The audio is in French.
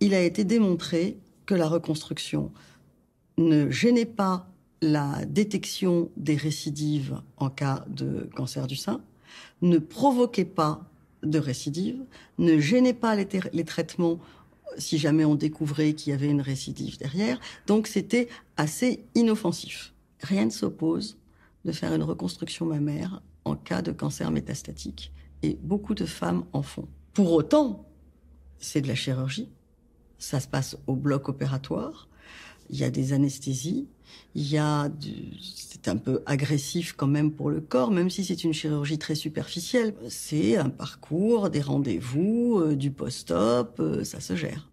il a été démontré que la reconstruction ne gênait pas la détection des récidives en cas de cancer du sein, ne provoquait pas de récidive, ne gênait pas les, traitements si jamais on découvrait qu'il y avait une récidive derrière. Donc c'était assez inoffensif. Rien ne s'oppose de faire une reconstruction mammaire en cas de cancer métastatique. Et beaucoup de femmes en font. Pour autant, c'est de la chirurgie ça se passe au bloc opératoire. Il y a des anesthésies. Il y a c'est un peu agressif quand même pour le corps, même si c'est une chirurgie très superficielle. C'est un parcours, des rendez-vous, euh, du post-op, euh, ça se gère.